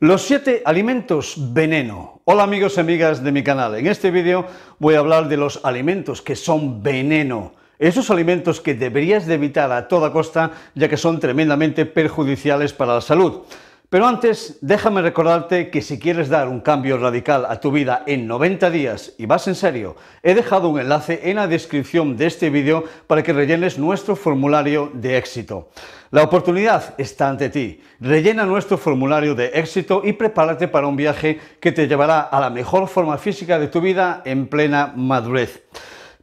Los 7 alimentos veneno. Hola amigos y amigas de mi canal. En este vídeo voy a hablar de los alimentos que son veneno. Esos alimentos que deberías de evitar a toda costa ya que son tremendamente perjudiciales para la salud. Pero antes, déjame recordarte que si quieres dar un cambio radical a tu vida en 90 días y vas en serio, he dejado un enlace en la descripción de este vídeo para que rellenes nuestro formulario de éxito. La oportunidad está ante ti. Rellena nuestro formulario de éxito y prepárate para un viaje que te llevará a la mejor forma física de tu vida en plena madurez.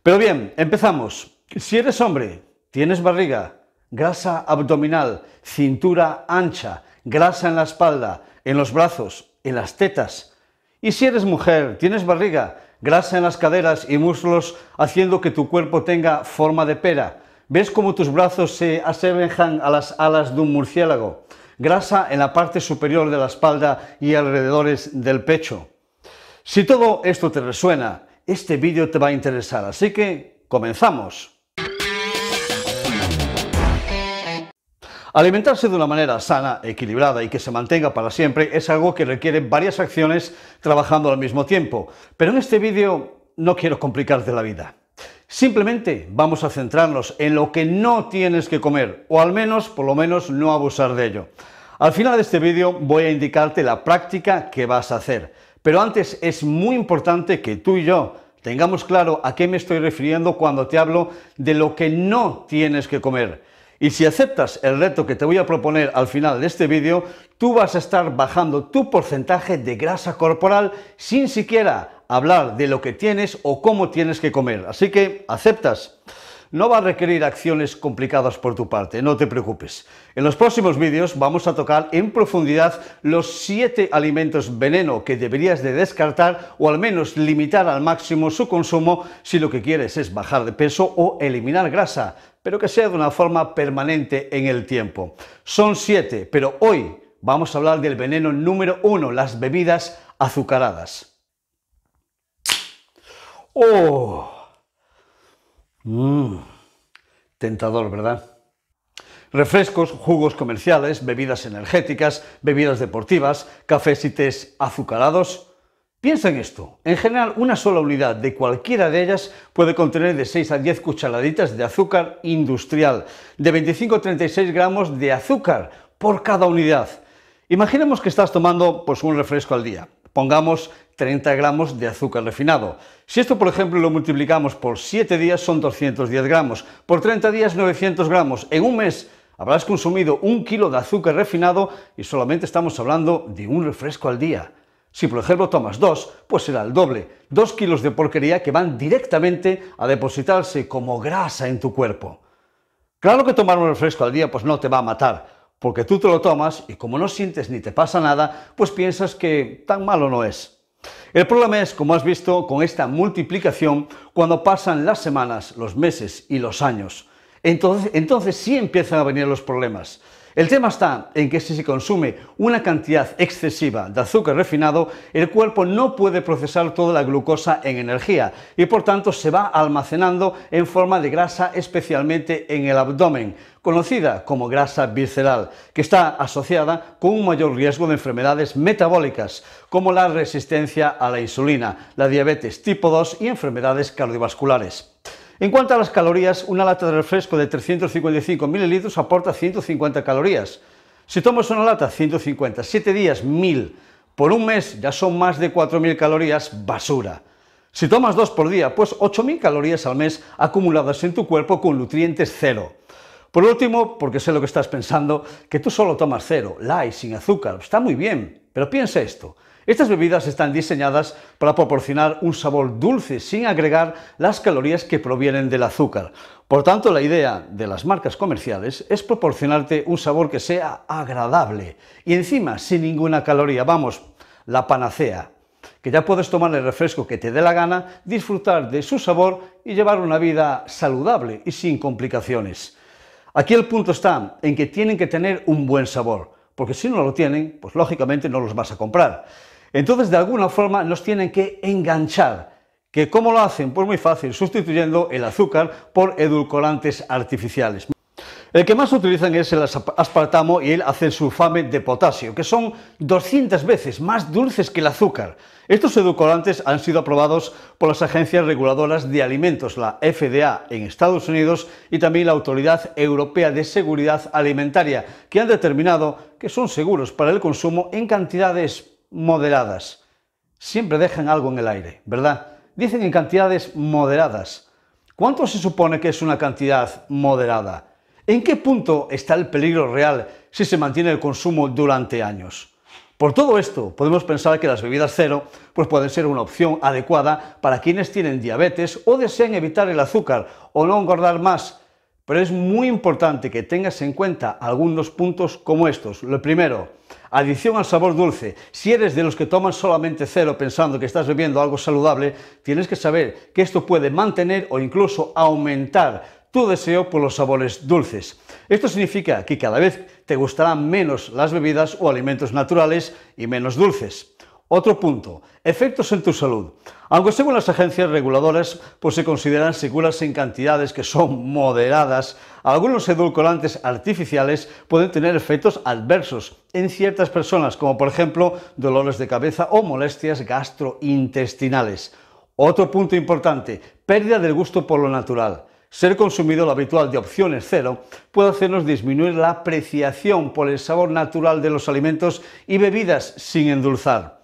Pero bien, empezamos. Si eres hombre, tienes barriga, grasa abdominal, cintura ancha, grasa en la espalda, en los brazos, en las tetas. Y si eres mujer, tienes barriga, grasa en las caderas y muslos haciendo que tu cuerpo tenga forma de pera. ¿Ves cómo tus brazos se asemejan a las alas de un murciélago? Grasa en la parte superior de la espalda y alrededores del pecho. Si todo esto te resuena, este vídeo te va a interesar, así que comenzamos. Alimentarse de una manera sana, equilibrada y que se mantenga para siempre es algo que requiere varias acciones trabajando al mismo tiempo, pero en este vídeo no quiero complicarte la vida. Simplemente vamos a centrarnos en lo que no tienes que comer, o al menos, por lo menos, no abusar de ello. Al final de este vídeo voy a indicarte la práctica que vas a hacer, pero antes es muy importante que tú y yo tengamos claro a qué me estoy refiriendo cuando te hablo de lo que no tienes que comer. Y si aceptas el reto que te voy a proponer al final de este vídeo, tú vas a estar bajando tu porcentaje de grasa corporal sin siquiera hablar de lo que tienes o cómo tienes que comer. Así que, ¿aceptas? no va a requerir acciones complicadas por tu parte, no te preocupes. En los próximos vídeos vamos a tocar en profundidad los 7 alimentos veneno que deberías de descartar o al menos limitar al máximo su consumo si lo que quieres es bajar de peso o eliminar grasa, pero que sea de una forma permanente en el tiempo. Son 7, pero hoy vamos a hablar del veneno número 1, las bebidas azucaradas. ¡Oh! Mmm, tentador, ¿verdad? Refrescos, jugos comerciales, bebidas energéticas, bebidas deportivas, cafés y tés azucarados. Piensa en esto. En general, una sola unidad de cualquiera de ellas puede contener de 6 a 10 cucharaditas de azúcar industrial, de 25 a 36 gramos de azúcar por cada unidad. Imaginemos que estás tomando pues, un refresco al día. Pongamos 30 gramos de azúcar refinado. Si esto, por ejemplo, lo multiplicamos por 7 días, son 210 gramos, por 30 días, 900 gramos. En un mes habrás consumido un kilo de azúcar refinado y solamente estamos hablando de un refresco al día. Si por ejemplo tomas dos, pues será el doble, dos kilos de porquería que van directamente a depositarse como grasa en tu cuerpo. Claro que tomar un refresco al día pues no te va a matar, porque tú te lo tomas y como no sientes ni te pasa nada, pues piensas que tan malo no es. El problema es, como has visto, con esta multiplicación cuando pasan las semanas, los meses y los años. Entonces, sí empiezan a venir los problemas. El tema está en que si se consume una cantidad excesiva de azúcar refinado, el cuerpo no puede procesar toda la glucosa en energía y por tanto se va almacenando en forma de grasa especialmente en el abdomen, conocida como grasa visceral, que está asociada con un mayor riesgo de enfermedades metabólicas, como la resistencia a la insulina, la diabetes tipo 2 y enfermedades cardiovasculares. En cuanto a las calorías, una lata de refresco de 355 mililitros aporta 150 calorías. Si tomas una lata, 150, 7 días, 1000. Por un mes ya son más de 4000 calorías basura. Si tomas dos por día, pues 8000 calorías al mes acumuladas en tu cuerpo con nutrientes cero. Por último, porque sé lo que estás pensando, que tú solo tomas cero, light, sin azúcar, está muy bien, pero piensa esto. Estas bebidas están diseñadas para proporcionar un sabor dulce sin agregar las calorías que provienen del azúcar. Por tanto, la idea de las marcas comerciales es proporcionarte un sabor que sea agradable y encima sin ninguna caloría. Vamos, la panacea que ya puedes tomar el refresco que te dé la gana, disfrutar de su sabor y llevar una vida saludable y sin complicaciones. Aquí el punto está en que tienen que tener un buen sabor, porque si no lo tienen, pues lógicamente no los vas a comprar. Entonces, de alguna forma, nos tienen que enganchar. ¿Que ¿Cómo lo hacen? Pues muy fácil, sustituyendo el azúcar por edulcorantes artificiales. El que más utilizan es el aspartamo y el acesulfame de potasio, que son 200 veces más dulces que el azúcar. Estos edulcorantes han sido aprobados por las agencias reguladoras de alimentos, la FDA en Estados Unidos y también la Autoridad Europea de Seguridad Alimentaria, que han determinado que son seguros para el consumo en cantidades moderadas. Siempre dejan algo en el aire, ¿verdad? Dicen en cantidades moderadas. ¿Cuánto se supone que es una cantidad moderada? ¿En qué punto está el peligro real si se mantiene el consumo durante años? Por todo esto, podemos pensar que las bebidas cero pues pueden ser una opción adecuada para quienes tienen diabetes o desean evitar el azúcar o no engordar más, pero es muy importante que tengas en cuenta algunos puntos como estos. Lo primero, Adición al sabor dulce. Si eres de los que toman solamente cero pensando que estás bebiendo algo saludable, tienes que saber que esto puede mantener o incluso aumentar tu deseo por los sabores dulces. Esto significa que cada vez te gustarán menos las bebidas o alimentos naturales y menos dulces. Otro punto, efectos en tu salud. Aunque según las agencias reguladoras pues se consideran seguras en cantidades que son moderadas, algunos edulcorantes artificiales pueden tener efectos adversos en ciertas personas, como por ejemplo dolores de cabeza o molestias gastrointestinales. Otro punto importante, pérdida del gusto por lo natural. Ser lo habitual de opciones cero puede hacernos disminuir la apreciación por el sabor natural de los alimentos y bebidas sin endulzar.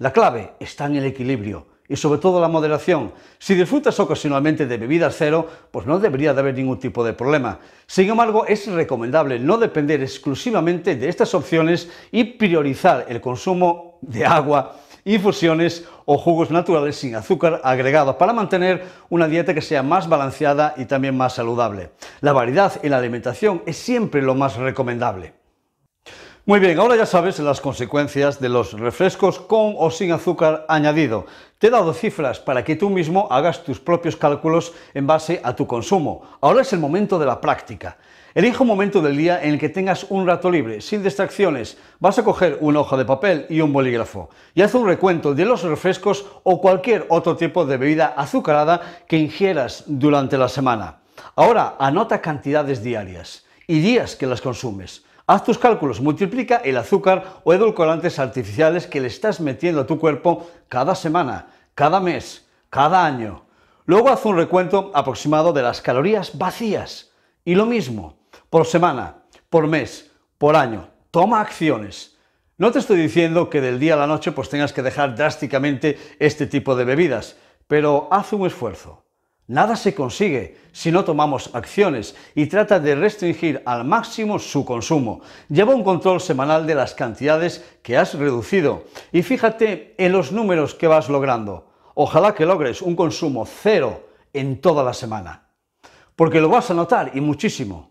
La clave está en el equilibrio y sobre todo la moderación. Si disfrutas ocasionalmente de bebidas cero, pues no debería de haber ningún tipo de problema. Sin embargo, es recomendable no depender exclusivamente de estas opciones y priorizar el consumo de agua, infusiones o jugos naturales sin azúcar agregado para mantener una dieta que sea más balanceada y también más saludable. La variedad en la alimentación es siempre lo más recomendable. Muy bien, ahora ya sabes las consecuencias de los refrescos con o sin azúcar añadido. Te he dado cifras para que tú mismo hagas tus propios cálculos en base a tu consumo. Ahora es el momento de la práctica. Elige un momento del día en el que tengas un rato libre, sin distracciones. Vas a coger una hoja de papel y un bolígrafo y haz un recuento de los refrescos o cualquier otro tipo de bebida azucarada que ingieras durante la semana. Ahora anota cantidades diarias y días que las consumes. Haz tus cálculos, multiplica el azúcar o edulcorantes artificiales que le estás metiendo a tu cuerpo cada semana, cada mes, cada año. Luego haz un recuento aproximado de las calorías vacías. Y lo mismo, por semana, por mes, por año. Toma acciones. No te estoy diciendo que del día a la noche pues tengas que dejar drásticamente este tipo de bebidas, pero haz un esfuerzo. Nada se consigue si no tomamos acciones y trata de restringir al máximo su consumo. Lleva un control semanal de las cantidades que has reducido y fíjate en los números que vas logrando. Ojalá que logres un consumo cero en toda la semana, porque lo vas a notar y muchísimo.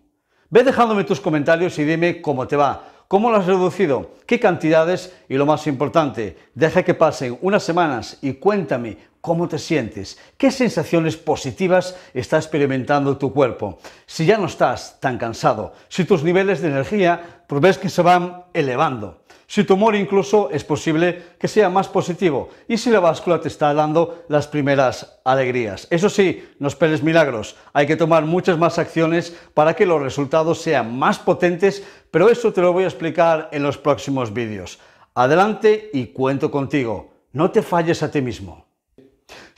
Ve dejándome tus comentarios y dime cómo te va. ¿Cómo lo has reducido? ¿Qué cantidades? Y lo más importante, deja que pasen unas semanas y cuéntame cómo te sientes, qué sensaciones positivas está experimentando tu cuerpo, si ya no estás tan cansado, si tus niveles de energía pues ves que se van elevando. Si tu tumor incluso es posible que sea más positivo y si la báscula te está dando las primeras alegrías. Eso sí, no esperes milagros, hay que tomar muchas más acciones para que los resultados sean más potentes, pero eso te lo voy a explicar en los próximos vídeos. Adelante y cuento contigo. No te falles a ti mismo.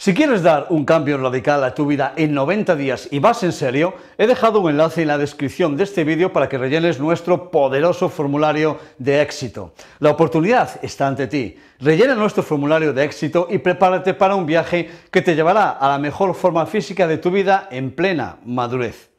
Si quieres dar un cambio radical a tu vida en 90 días y vas en serio, he dejado un enlace en la descripción de este vídeo para que rellenes nuestro poderoso formulario de éxito. La oportunidad está ante ti. Rellena nuestro formulario de éxito y prepárate para un viaje que te llevará a la mejor forma física de tu vida en plena madurez.